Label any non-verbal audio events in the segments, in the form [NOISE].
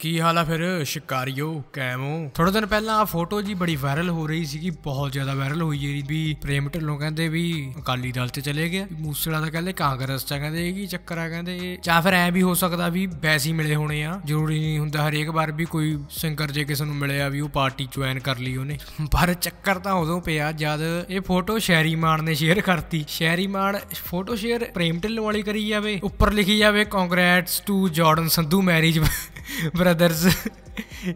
ਕੀ ਹਾਲ ਆ ਫਿਰ ਸ਼ਿਕਾਰੀਓ ਕੈਮੋ ਥੋੜੇ ਦਿਨ ਪਹਿਲਾਂ ਆ ਫੋਟੋ ਜੀ ਬੜੀ ਵਾਇਰਲ ਹੋ ਰਹੀ ਸੀਗੀ ਬਹੁਤ ਜ਼ਿਆਦਾ ਵਾਇਰਲ ਹੋਈ ਜੀ ਵੀ ਪ੍ਰੇਮ ਢਿੱਲੋਂ ਕਹਿੰਦੇ ਵੀ ਅਕਾਲੀ ਦਲ ਤੇ ਚਲੇ ਗਏ ਮੂਸੇਵਾਲਾ ਦਾ ਕਹਿੰਦੇ ਕਾਂਗਰਸ ਚ ਕਹਿੰਦੇ ਇਹ ਕੀ ਚੱਕਰ ਆ ਕਹਿੰਦੇ ਜਾਂ ਫਿਰ ਐ ਵੀ ਹੋ ਸਕਦਾ ਵੀ ਵੈਸੀ ਮਿਲੇ ਹੋਣੇ ਆ ਜ਼ਰੂਰੀ ਨਹੀਂ ਹੁੰਦਾ ਹਰੇਕ ਵਾਰ ਵੀ ਕੋਈ ਸਿੰਗਰ ਜੇ ਕਿਸੇ ਨੂੰ ਮਿਲਿਆ ਵੀ ਉਹ ਪਾਰਟੀ ਜੁਆਇਨ ਕਰ ਲਈ ਉਹਨੇ ਪਰ ਚੱਕਰ ਤਾਂ ਉਦੋਂ ਪਿਆ ਜਦ ਇਹ ਫੋਟੋ ਸ਼ੈਰੀ ਮਾਨ ਨੇ ਸ਼ੇਅਰ ਕਰਤੀ ਸ਼ੈਰੀ ਮਾਨ ਫੋਟੋ ਸ਼ੇਅਰ ਪ੍ਰੇਮ ਢਿੱਲੋਂ ਵਾਲੀ ਕਰੀ ਜਾਵੇ ਉੱਪਰ ਲਿਖੀ ਜਾਵੇ congrats to Jordan Sandhu marriage brothers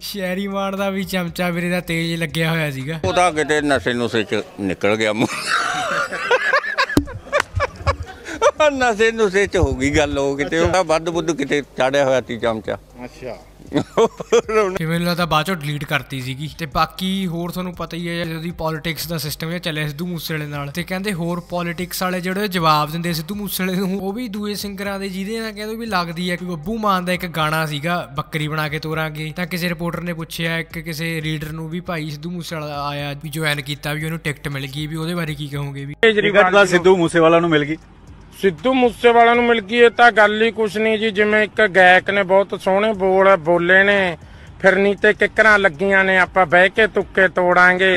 Sharry Maan ਦਾ ਵੀ ਚਮਚਾ ਵੀਰੇ ਦਾ ਤੇਜ ਲੱਗਿਆ ਹੋਇਆ ਸੀਗਾ ਉਹ ਤਾਂ ਕਿਤੇ ਨਸ਼ੇ ਨੂੰ ਚ ਨਿਕਲ ਗਿਆ ਮੂੰਹ ਨਸ਼ੇ ਨੂੰ ਚ ਹੋ ਗਈ ਗੱਲ ਉਹ ਕਿਤੇ ਉਹਦਾ ਵੱਧ ਬੁੱਧ ਕਿਤੇ ਚਾੜਿਆ ਹੋਇਆ ਸੀ ਚਮਚਾ ਅੱਛਾ ਤੇ [LAUGHS] ਮੈਨੂੰ ਲੱਗਦਾ ਬਾਅਦ ਚੋਂ ਡਿਲੀਟ ਕਰਤੀ ਸੀਗੀ ਤੇ ਬਾਕੀ ਹੋਰ ਤੁਹਾਨੂੰ ਪਤਾ ਹੀ ਹੈ ਜਿਹੜੀ ਪੋਲਿਟਿਕਸ ਦਾ ਸਿਸਟਮ ਹੈ ਚੱਲਿਆ ਸਿੱਧੂ ਮੂਸੇਵਾਲੇ ਨਾਲ ਤੇ ਕਹਿੰਦੇ ਹੋਰ ਪੋਲਿਟਿਕਸ ਵਾਲੇ ਜਿਹੜੇ ਜਵਾਬ ਦਿੰਦੇ ਸਿੱਧੂ ਮੂਸੇਵਾਲੇ ਨੂੰ ਉਹ ਵੀ ਦੂਏ ਸਿੰਗਰਾਂ ਦੇ ਜਿਹਦੇ ਨਾਲ ਕਹਿੰਦੇ ਵੀ ਲੱਗਦੀ ਹੈ ਕਿ ਬੱਬੂ ਮਾਨ ਦਾ ਇੱਕ ਗਾਣਾ ਸੀਗਾ ਬੱਕਰੀ ਬਣਾ ਕੇ ਤੋਰਾਂਗੇ ਤਾਂ ਕਿਸੇ ਰਿਪੋਰਟਰ ਨੇ ਪੁੱਛਿਆ ਇੱਕ ਕਿਸੇ ਰੀਡਰ ਨੂੰ ਵੀ ਭਾਈ ਸਿੱਧੂ ਮੂਸੇਵਾਲਾ ਆਇਆ ਵੀ ਜੁਆਇਨ ਕੀਤਾ ਵੀ ਉਹਨੂੰ ਟਿਕਟ ਮਿਲ ਗਈ ਵੀ ਉਹਦੇ ਬਾਰੇ ਕੀ ਕਹੋਗੇ ਵੀ ਕੇਜਰੀਵਾਲ ਦਾ ਸਿੱਧੂ ਮੂਸੇਵਾਲਾ ਨੂੰ ਮਿਲ ਗਈ ਸਿੱਧੂ ਮੂਸੇਵਾਲਾ ਨੂੰ ਮਿਲ ਗਈ ਇਹ ਤਾਂ ਗੱਲ ਹੀ ਕੁਛ ਨਹੀਂ ਜੀ ਜਿਵੇਂ ਇੱਕ ਗਾਇਕ ਨੇ ਬਹੁਤ ਸੋਹਣੇ ਬੋਲ ਬੋਲੇ ਨੇ ਫਿਰਨੀ ਤੇ ਕਿਕਰਾਂ ਲੱਗੀਆਂ ਨੇ ਆਪਾਂ ਬਹਿ ਕੇ ਤੁੱਕੇ ਤੋੜਾਂਗੇ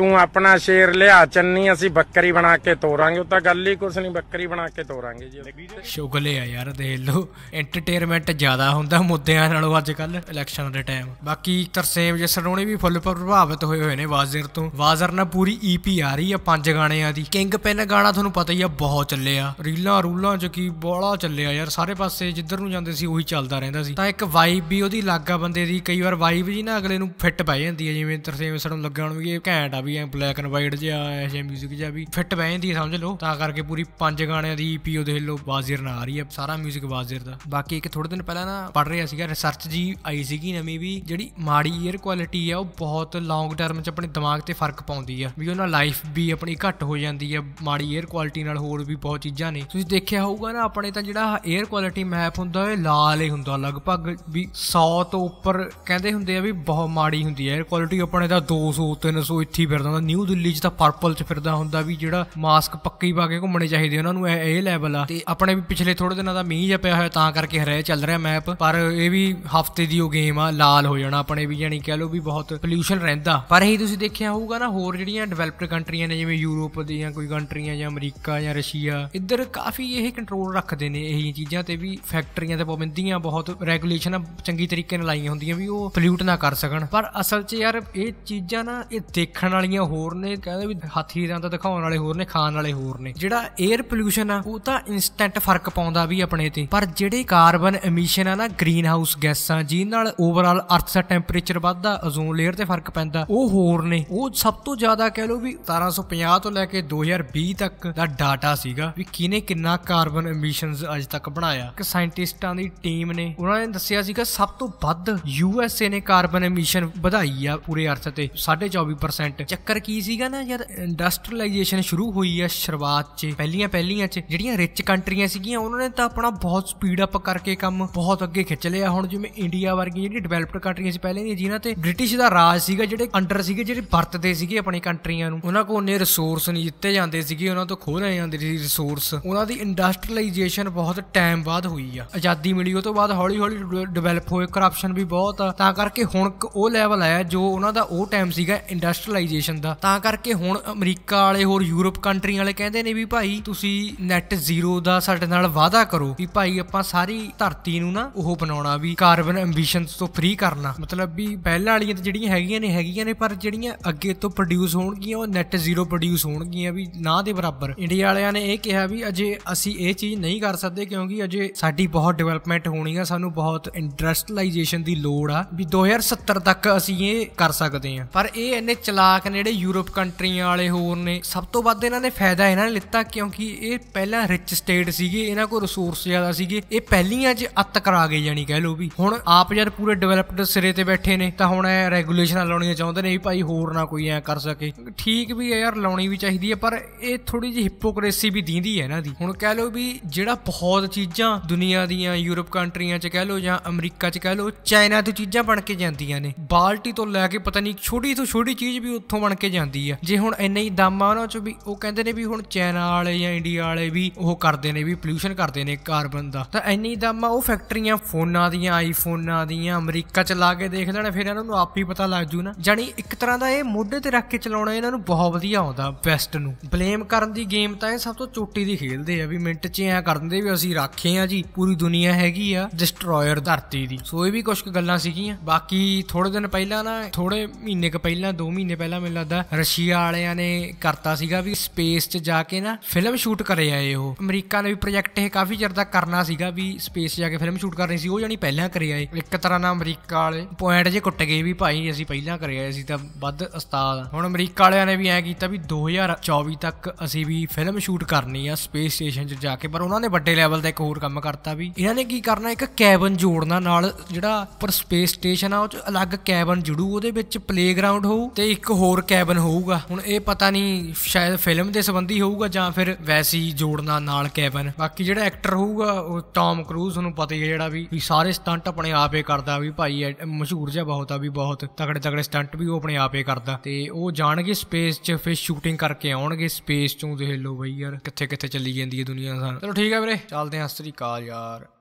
ਤੂੰ ਆਪਣਾ ਸ਼ੇਰ ਲਿਆ ਚੰਨੀ ਅਸੀਂ ਬੱਕਰੀ ਬਣਾ ਕੇ ਤੋਰਾਂਗੇ ਉਹ ਤਾਂ ਗੱਲ ਹੀ ਕੁਛ ਨਹੀਂ ਬੱਕਰੀ ਬਣਾ ਕੇ ਤੋਰਾਂਗੇ ਜੀ ਸ਼ੁਗਲੇ ਆ ਯਾਰ ਦੇਖ ਲੋ ਐਂਟਰਟੇਨਮੈਂਟ ਜ਼ਿਆਦਾ ਹੁੰਦਾ ਮੁੱਦਿਆਂ ਨਾਲੋਂ ਅੱਜ ਕੱਲ ਇਲੈਕਸ਼ਨ ਦੇ ਟਾਈਮ ਬਾਕੀ ਤਰਸੇਮ ਜਸਰ ਵੀ ਫੁੱਲ ਪ੍ਰਭਾਵਿਤ ਹੋਏ ਹੋਏ ਨੇ ਵਾਜ਼ਰ ਤੋਂ ਵਾਜ਼ਰ ਨਾਲ ਪੂਰੀ ਈਪੀ e ਆ ਰਹੀ ਆ ਪੰਜ ਗਾਣਿਆਂ ਦੀ ਕਿੰਗ ਪੈਨ ਗਾਣਾ ਤੁਹਾਨੂੰ ਪਤਾ ਹੀ ਆ ਬਹੁਤ ਚੱਲਿਆ ਰੀਲਾਂ ਰੂਲਾਂ ਚ ਕੀ ਬੋਲਾ ਚੱਲਿਆ ਯਾਰ ਸਾਰੇ ਪਾਸੇ ਜਿੱਧਰ ਨੂੰ ਜਾਂਦੇ ਸੀ ਉਹੀ ਚੱਲਦਾ ਰਹਿੰਦਾ ਸੀ ਤਾਂ ਇੱਕ ਵਾਈਬ ਵੀ ਉਹਦੀ ਲੱਗਾ ਬੰਦੇ ਦੀ ਕਈ ਵਾਰ ਵਾਈਬ ਜੀ ਨਾ ਅਗਲੇ ਨੂੰ ਫਿੱਟ ਪੈ ਜਾਂਦੀ ਹੈ ਜਿਵੇਂ ਤਰਸੇਮ ਸਰ ਨੂੰ ਲੱਗਣ ਵੀ ਇਹ ਘੈਂਟ ਆ ਵੀ ਐ ਬਲੈਕ ਐਂਡ ਵਾਈਟ ਜਿਹਾ ਐ 뮤직 ਜਿਹਾ ਵੀ ਫਿੱਟ ਬਹਿ ਜਾਂਦੀ ਸਮਝ ਲਓ ਤਾਂ ਕਰਕੇ ਪੂਰੀ ਪੰਜ ਗਾਣਿਆਂ ਦੀ ਈਪੀ ਦੇਖ ਲਓ ਬਾਜ਼ੀਰ ਨਾ ਆ ਰਹੀ ਐ ਸਾਰਾ 뮤직 ਬਾਜ਼ੀਰ ਦਾ ਬਾਕੀ ਇੱਕ ਥੋੜੇ ਦਿਨ ਪਹਿਲਾਂ ਨਾ ਪੜ ਰਿਹਾ ਸੀਗਾ ਰਿਸਰਚ ਜੀ ਆਈ ਸੀਗੀ ਨਵੀਂ ਵੀ ਜਿਹੜੀ ਮਾੜੀ 에ਅਰ ਕੁਆਲਿਟੀ ਆ ਉਹ ਬਹੁਤ ਲੌਂਗ ਟਰਮ ਚ ਆਪਣੇ ਦਿਮਾਗ ਤੇ ਫਰਕ ਪਾਉਂਦੀ ਆ ਵੀ ਉਹਨਾਂ ਲਾਈਫ ਵੀ ਆਪਣੀ ਘੱਟ ਹੋ ਜਾਂਦੀ ਆ ਮਾੜੀ 에ਅਰ ਕੁਆਲਿਟੀ ਨਾਲ ਹੋਰ ਵੀ ਬਹੁਤ ਚੀਜ਼ਾਂ ਨੇ ਤੁਸੀਂ ਦੇਖਿਆ ਹੋਊਗਾ ਨਾ ਆਪਣੇ ਤਾਂ ਜਿਹੜਾ 에ਅਰ ਕੁਆਲਿਟੀ ਮੈਪ ਹੁੰਦਾ ਉਹ ਲਾਲ ਹੀ ਹੁੰਦਾ ਲਗਭਗ ਵੀ 100 ਤੋਂ ਉੱਪਰ ਕਹਿੰਦੇ ਹੁੰਦੇ ਆ ਵੀ ਬਹੁਤ ਮਾੜੀ ਹੁੰਦੀ ਆ 에ਅਰ ਕੁਆਲਿਟੀ ਆਪਣੇ ਤਾਂ 200 300 ਇੱਥੇ ਫਿਰਦਾ ਹੁੰਦਾ ਨਿਊ ਦਿੱਲੀ 'ਚ ਤਾਂ ਪਰਪਲ 'ਚ ਫਿਰਦਾ ਹੁੰਦਾ ਵੀ ਜਿਹੜਾ ਮਾਸਕ ਪੱਕੀ ਪਾ ਕੇ ਘੁੰਮਣੇ ਚਾਹੀਦੇ ਉਹਨਾਂ ਨੂੰ ਇਹ ਲੈਵਲ ਆ ਤੇ ਆਪਣੇ ਵੀ ਪਿਛਲੇ ਥੋੜੇ ਦਿਨਾਂ ਦਾ ਮੀਂਹ ਜਿਹਾ ਪਿਆ ਹੋਇਆ ਤਾਂ ਕਰਕੇ ਹਰੇ ਚੱਲ ਰਿਹਾ ਮੈਪ ਪਰ ਇਹ ਵੀ ਹਫਤੇ ਦੀ ਉਹ ਗੇਮ ਆ ਲਾਲ ਹੋ ਜਾਣਾ ਆਪਣੇ ਵੀ ਜਾਨੀ ਕਹਿ ਲੋ ਵੀ ਬਹੁਤ ਪੋਲੂਸ਼ਨ ਰਹਿੰਦਾ ਪਰ ਇਹ ਤੁਸੀਂ ਦੇਖਿਆ ਹੋਊਗਾ ਨਾ ਹੋਰ ਜਿਹੜੀਆਂ ਡਿਵੈਲਪਡ ਕੰਟਰੀਆਂ ਨੇ ਜਿਵੇਂ ਯੂਰਪ ਦੀਆਂ ਕੋਈ ਕੰਟਰੀਆਂ ਜਾਂ ਅਮਰੀਕਾ ਜਾਂ ਰਸ਼ੀਆ ਇੱਧਰ ਕਾਫੀ ਇਹ ਕੰਟਰੋਲ ਰੱਖਦੇ ਨੇ ਇਹ ਚੀਜ਼ਾਂ ਤੇ ਵੀ ਫੈਕਟਰੀਆਂ ਤੇ ਪਾਬੰਦੀਆਂ ਬਹੁਤ ਰੈਗੂਲੇਸ਼ਨ ਚੰਗੀ ਤਰੀਕੇ ਨਾਲ ਲਾਈਆਂ ਹੁੰਦੀਆਂ ਵੀ ਉਹ ਪੋਲੂਟ ਨਾ ਕਰ ਸਕਣ ਪਰ ਅਸਲ 'ਚ ਯਾਰ ਇਹ ਚੀਜ਼ਾਂ ਨਾ ਇਹ ਦੇਖਣ ਵਾਲੀਆਂ ਹੋਰ ਨੇ ਕਹਿੰਦੇ ਵੀ ਹਾਥੀ ਤਾਂ ਦਿਖਾਉਣ ਵਾਲੇ ਹੋਰ ਨੇ ਖਾਣ ਵਾਲੇ ਹੋਰ ਨੇ ਜਿਹੜਾ 에ਅਰ ਪੋਲੂਸ਼ਨ ਆ ਉਹ ਤਾਂ ਇਨਸਟੈਂਟ ਫਰਕ ਪਾਉਂਦਾ ਵੀ ਆਪਣੇ ਤੇ ਪਰ ਜਿਹੜੇ ਕਾਰਬਨ ਐਮਿਸ਼ਨ ਆ ਨਾ ਗ੍ਰੀਨ ਹਾਊਸ ਗੈਸਾਂ ਜੀ ਨਾਲ ਓਵਰਆਲ ਅਰਥ ਦਾ ਟੈਂਪਰੇਚਰ ਵੱਧਦਾ ਓਜ਼ੋਨ ਲੇਅਰ ਤੇ ਫਰਕ ਪੈਂਦਾ ਉਹ ਹੋਰ ਨੇ ਉਹ ਸਭ ਤੋਂ ਜ਼ਿਆਦਾ ਕਹਿ ਲਓ ਵੀ 1750 ਤੋਂ ਲੈ ਕੇ 2020 ਤੱਕ ਦਾ ਡਾਟਾ ਸੀਗਾ ਵੀ ਕਿਨੇ ਕਿੰਨਾ ਕਾਰਬਨ ਐਮਿਸ਼ਨਸ ਅੱਜ ਤੱਕ ਬਣਾਇਆ ਕਿ ਸਾਇੰਟਿਸਟਾਂ ਦੀ ਟੀਮ ਨੇ ਉਹਨਾਂ ਨੇ ਦੱਸਿਆ ਸੀਗਾ ਸਭ ਤੋਂ ਵੱਧ ਯੂਐਸਏ ਨੇ ਕਾਰਬਨ ਐਮਿਸ਼ਨ ਵਧਾਈ ਆ ਪੂਰੇ ਅਰਥ ਤੇ 24% ਚੱਕਰ ਕੀ ਸੀਗਾ ਨਾ ਯਾਰ ਇੰਡਸਟਰੀਅਲਾਈਜੇਸ਼ਨ ਸ਼ੁਰੂ ਹੋਈ ਆ ਸ਼ੁਰੂਆਤ 'ਚ ਪਹਿਲੀਆਂ ਪਹਿਲੀਆਂ 'ਚ ਜਿਹੜੀਆਂ ਰਿਚ ਕੰਟਰੀਆਂ ਸੀਗੀਆਂ ਉਹਨਾਂ ਨੇ ਤਾਂ ਆਪਣਾ ਬਹੁਤ ਸਪੀਡ ਅਪ ਕਰਕੇ ਕੰਮ ਬਹੁਤ ਅੱਗੇ ਖਿੱਚ ਲਿਆ ਹੁਣ ਜਿਵੇਂ ਇੰਡੀਆ ਵਰਗੀ ਜਿਹੜੀ ਡਿਵੈਲਪਡ ਕੰਟਰੀਆਂ 'ਚ ਪਹਿਲੇ ਨਹੀਂ ਜਿਨ੍ਹਾਂ ਤੇ ਬ੍ਰਿਟਿਸ਼ ਦਾ ਰਾਜ ਸੀਗਾ ਜਿਹੜੇ ਅੰਡਰ ਸੀਗੇ ਜਿਹੜੇ ਵਰਤਦੇ ਸੀਗੇ ਆਪਣੀ ਕੰਟਰੀਆਂ ਨੂੰ ਉਹਨਾਂ ਕੋਲ ਨੇ ਰਿਸੋਰਸ ਨਹੀਂ ਦਿੱਤੇ ਜਾਂਦੇ ਸੀਗੇ ਉਹਨਾਂ ਤੋਂ ਖੋਹ ਲਏ ਜਾਂਦੇ ਸੀ ਰਿਸੋਰਸ ਉਹਨਾਂ ਦੀ ਇੰਡਸਟਰੀਅਲਾਈਜੇਸ਼ਨ ਬਹੁਤ ਟਾਈਮ ਬਾਅਦ ਹੋਈ ਆ ਆਜ਼ਾਦੀ ਮਿਲੀ ਉਹ ਤੋਂ ਬਾਅਦ ਹੌਲੀ-ਹੌਲੀ ਡਿਵੈਲਪ ਹੋਏ ਕਰਪਸ਼ਨ ਵੀ ਬਹੁਤ ਆ ਤਾਂ ਕਰਕੇ ਹੁਣ ਉਹ ਲੈਵਲ ਆਇਆ ਜੋ ਉਹਨਾਂ ਦਾ ਉਹ ਟਾਈਮ ਸੀਗਾ ਇੰਡਸਟਰੀਅਲਾਈਜੇਸ਼ਨ ਰੇਡੀਏਸ਼ਨ ਦਾ ਤਾਂ ਕਰਕੇ ਹੁਣ ਅਮਰੀਕਾ ਵਾਲੇ ਹੋਰ ਯੂਰਪ ਕੰਟਰੀ ਵਾਲੇ ਕਹਿੰਦੇ ਨੇ ਵੀ ਭਾਈ ਤੁਸੀਂ ਨੈਟ ਜ਼ੀਰੋ ਦਾ ਸਾਡੇ ਨਾਲ ਵਾਅਦਾ ਕਰੋ ਵੀ ਭਾਈ ਆਪਾਂ ਸਾਰੀ ਧਰਤੀ ਨੂੰ ਨਾ ਉਹ ਬਣਾਉਣਾ ਵੀ ਕਾਰਬਨ ਐਂਬੀਸ਼ਨਸ ਤੋਂ ਫ੍ਰੀ ਕਰਨਾ ਮਤਲਬ ਵੀ ਪਹਿਲਾਂ ਵਾਲੀਆਂ ਤੇ ਜਿਹੜੀਆਂ ਹੈਗੀਆਂ ਨੇ ਹੈਗੀਆਂ ਨੇ ਪਰ ਜਿਹੜੀਆਂ ਅੱਗੇ ਤੋਂ ਪ੍ਰੋਡਿਊਸ ਹੋਣਗੀਆਂ ਉਹ ਨੈਟ ਜ਼ੀਰੋ ਪ੍ਰੋਡਿਊਸ ਹੋਣਗੀਆਂ ਵੀ ਨਾ ਦੇ ਬਰਾਬਰ ਇੰਡੀਆ ਵਾਲਿਆਂ ਨੇ ਇਹ ਕਿਹਾ ਵੀ ਅਜੇ ਅਸੀਂ ਇਹ ਚੀਜ਼ ਨਹੀਂ ਕਰ ਸਕਦੇ ਕਿਉਂਕਿ ਅਜੇ ਸਾਡੀ ਬਹੁਤ ਡਿਵੈਲਪਮੈਂਟ ਹੋਣੀ ਆ ਸਾਨੂੰ ਬਹੁਤ ਇੰਟਰਸਟਲਾਈਜੇਸ਼ਨ ਦੀ ਲੋੜ ਆ ਵੀ 2070 ਤੱਕ ਅਸੀਂ ਇਹ ਕਰ ਸਕਦੇ ਆ ਪਰ ਇਹ ਇੰਨੇ ਚਲਾਕ ਨੇ ਜਿਹੜੇ ਯੂਰਪ ਕੰਟਰੀਆਂ ਵਾਲੇ ਹੋਰ ਨੇ ਸਭ ਤੋਂ ਵੱਧ ਇਹਨਾਂ ਨੇ ਫਾਇਦਾ ਇਹਨਾਂ ਨੇ ਲਿੱਤਾ ਕਿਉਂਕਿ ਇਹ ਪਹਿਲਾਂ ਰਿਚ ਸਟੇਟ ਸੀਗੇ ਇਹਨਾਂ ਕੋਲ ਰਿਸੋਰਸ ਜ਼ਿਆਦਾ ਸੀਗੇ ਇਹ ਪਹਿਲੀਆਂ 'ਚ ਅੱਤ ਕਰਾ ਗਏ ਜਾਨੀ ਕਹਿ ਲੋ ਵੀ ਹੁਣ ਆਪ ਯਾਰ ਪੂਰੇ ਡਿਵੈਲਪਡ ਸਿਰੇ ਤੇ ਬੈਠੇ ਨੇ ਤਾਂ ਹੁਣ ਇਹ ਰੈਗੂਲੇਸ਼ਨਾਂ ਲਾਉਣੀਆਂ ਚਾਹੁੰਦੇ ਨੇ ਵੀ ਭਾਈ ਹੋਰ ਨਾ ਕੋਈ ਐ ਕਰ ਸਕੇ ਠੀਕ ਵੀ ਹੈ ਯਾਰ ਲਾਉਣੀ ਵੀ ਚਾਹੀਦੀ ਹੈ ਪਰ ਇਹ ਥੋੜੀ ਜਿਹੀ ਹਿਪੋਕ੍ਰੇਸੀ ਵੀ ਦੀਂਦੀ ਹੈ ਇਹਨਾਂ ਦੀ ਹੁਣ ਕਹਿ ਲੋ ਵੀ ਜਿਹੜਾ ਬਹੁਤ ਚੀਜ਼ਾਂ ਦੁਨੀਆ ਦੀਆਂ ਯੂਰਪ ਕੰਟਰੀਆਂ 'ਚ ਕਹਿ ਲੋ ਜਾਂ ਅਮਰੀਕਾ 'ਚ ਕਹਿ ਲੋ ਚਾਈਨਾ ਤੋਂ ਚੀਜ਼ਾਂ ਬਣ ਕੇ ਜਾਂਦੀਆਂ ਨੇ ਬਾਲਟੀ ਤੋਂ ਲੈ ਕੇ ਪਤਾ ਨਹੀਂ ਛੋਟੀ ਤੋਂ ਛੋਟੀ ਚੀਜ਼ ਵੀ ਉੱਥੋਂ ਉਹ ਬਣ ਕੇ ਜਾਂਦੀ ਆ ਜੇ ਹੁਣ ਇੰਨੇ ਹੀ ਦਮ ਆ ਉਹਨਾਂ ਚ ਵੀ ਉਹ ਕਹਿੰਦੇ ਨੇ ਵੀ ਹੁਣ ਚਾਈਨਾ ਵਾਲੇ ਜਾਂ ਇੰਡੀਆ ਵਾਲੇ ਵੀ ਉਹ ਕਰਦੇ ਨੇ ਵੀ ਪੋਲੂਸ਼ਨ ਕਰਦੇ ਨੇ ਕਾਰਬਨ ਦਾ ਤਾਂ ਹੀ ਦਮ ਆ ਉਹ ਫੈਕਟਰੀਆਂ ਫੋਨਾਂ ਦੀਆਂ ਆਈਫੋਨਾਂ ਦੀਆਂ ਅਮਰੀਕਾ ਚ ਲਾ ਕੇ ਦੇਖ ਲੈਣਾ ਫਿਰ ਇਹਨਾਂ ਨੂੰ ਆਪ ਹੀ ਪਤਾ ਲੱਗ ਜੂ ਨਾ ਜਾਨੀ ਇੱਕ ਤਰ੍ਹਾਂ ਦਾ ਇਹ ਮੋਢੇ ਤੇ ਰੱਖ ਕੇ ਚਲਾਉਣਾ ਇਹਨਾਂ ਨੂੰ ਬਹੁਤ ਵਧੀਆ ਆਉਂਦਾ ਵੈਸਟ ਨੂੰ ਬਲੇਮ ਕਰਨ ਦੀ ਗੇਮ ਤਾਂ ਇਹ ਸਭ ਤੋਂ ਚੋਟੀ ਦੀ ਖੇਲਦੇ ਆ ਵੀ ਮਿੰਟ 'ਚ ਐ ਕਰ ਦਿੰਦੇ ਵੀ ਅਸੀਂ ਰੱਖੇ ਆ ਜੀ ਪੂਰੀ ਦੁਨੀਆ ਹੈਗੀ ਆ ਡਿਸਟਰੋਇਰ ਧਰਤੀ ਦੀ ਸੋ ਇਹ ਵੀ ਕੁਝ ਗੱਲਾਂ ਸੀਗੀਆਂ ਬਾਕੀ ਥੋੜੇ ਦਿਨ ਪਹਿਲਾਂ ਨਾ ਥੋੜੇ ਮਹੀਨੇ ਕ ਪਹਿਲਾਂ 2 ਮਹੀਨੇ ਪਹਿਲਾਂ ਮੈਨੂੰ ਲੱਗਦਾ ਰਸ਼ੀਆ ਵਾਲਿਆਂ ਨੇ ਕਰਤਾ ਸੀਗਾ ਵੀ ਸਪੇਸ 'ਚ ਜਾ ਕੇ ਨਾ ਫਿਲਮ ਸ਼ੂਟ ਕਰੇ ਆਏ ਉਹ ਅਮਰੀਕਾ ਨੇ ਵੀ ਪ੍ਰੋਜੈਕਟ ਇਹ ਕਾਫੀ ਚਿਰ ਦਾ ਕਰਨਾ ਸੀਗਾ ਵੀ ਸਪੇਸ 'ਚ ਜਾ ਕੇ ਫਿਲਮ ਸ਼ੂਟ ਕਰਨੀ ਸੀ ਉਹ ਜਾਨੀ ਪਹਿਲਾਂ ਕਰੇ ਆਏ ਇੱਕ ਤਰ੍ਹਾਂ ਨਾਲ ਅਮਰੀਕਾ ਵਾਲੇ ਪੁਆਇੰਟ ਜੇ ਕੁੱਟ ਗਏ ਵੀ ਭਾਈ ਅਸੀਂ ਪਹਿਲਾਂ ਕਰੇ ਆਏ ਸੀ ਤਾਂ ਵੱਧ ਉਸਤਾਦ ਹੁਣ ਅਮਰੀਕਾ ਵਾਲਿਆਂ ਨੇ ਵੀ ਐ ਕੀਤਾ ਵੀ 2024 ਤੱਕ ਅਸੀਂ ਵੀ ਫਿਲਮ ਸ਼ੂਟ ਕਰਨੀ ਆ ਸਪੇਸ ਸਟੇਸ਼ਨ 'ਚ ਜਾ ਕੇ ਪਰ ਉਹਨਾਂ ਨੇ ਵੱਡੇ ਲੈਵਲ ਦਾ ਇੱਕ ਹੋਰ ਕੰਮ ਕਰਤਾ ਵੀ ਇਹਨਾਂ ਨੇ ਕੀ ਕਰਨਾ ਇੱਕ ਕੈਬਨ ਜੋੜਨਾ ਨਾਲ ਜਿਹੜਾ ਪਰ ਸਪੇਸ ਸਟੇਸ਼ਨ ਆ ਉਹ 'ਚ ਅਲੱਗ ਕੈਬਨ ਜੁੜੂ ਉਹਦੇ ਵਿੱਚ ਪਲੇਗਰਾਉਂਡ ਹੋਊ ਤੇ ਇੱਕ ਹੋਰ ਹੋਰ ਕੈਬਨ ਹੋਊਗਾ ਹੁਣ ਇਹ ਪਤਾ ਨਹੀਂ ਸ਼ਾਇਦ ਫਿਲਮ ਦੇ ਸੰਬੰਧੀ ਹੋਊਗਾ ਜਾਂ ਫਿਰ ਵੈਸੀ ਜੋੜਨਾ ਨਾਲ ਕੈਬਨ ਬਾਕੀ ਜਿਹੜਾ ਐਕਟਰ ਹੋਊਗਾ ਉਹ ਟਾਮ ਕਰੂਜ਼ ਨੂੰ ਪਤਾ ਹੀ ਹੈ ਜਿਹੜਾ ਵੀ ਸਾਰੇ ਸਟੰਟ ਆਪਣੇ ਆਪ ਹੀ ਕਰਦਾ ਵੀ ਭਾਈ ਮਸ਼ਹੂਰ ਜਿਹਾ ਬਹੁਤ ਆ ਵੀ ਬਹੁਤ ਤਕੜੇ ਤਕੜੇ ਸਟੰਟ ਵੀ ਉਹ ਆਪਣੇ ਆਪ ਹੀ ਕਰਦਾ ਤੇ ਉਹ ਜਾਣਗੇ ਸਪੇਸ 'ਚ ਫਿਰ ਸ਼ੂਟਿੰਗ ਕਰਕੇ ਆਉਣਗੇ ਸਪੇਸ 'ਚੋਂ ਦੇਖ ਲਓ ਬਈ ਯਾਰ ਕਿੱਥੇ ਕਿੱਥੇ ਚੱਲੀ ਜਾਂਦੀ ਹੈ ਦੁਨੀਆ ਸਾਰਾ ਚਲੋ ਠੀਕ ਹੈ ਵੀਰੇ ਚੱਲਦੇ ਹਾਂ ਸਤਿ ਸ੍ਰੀ ਅਕਾਲ ਯਾਰ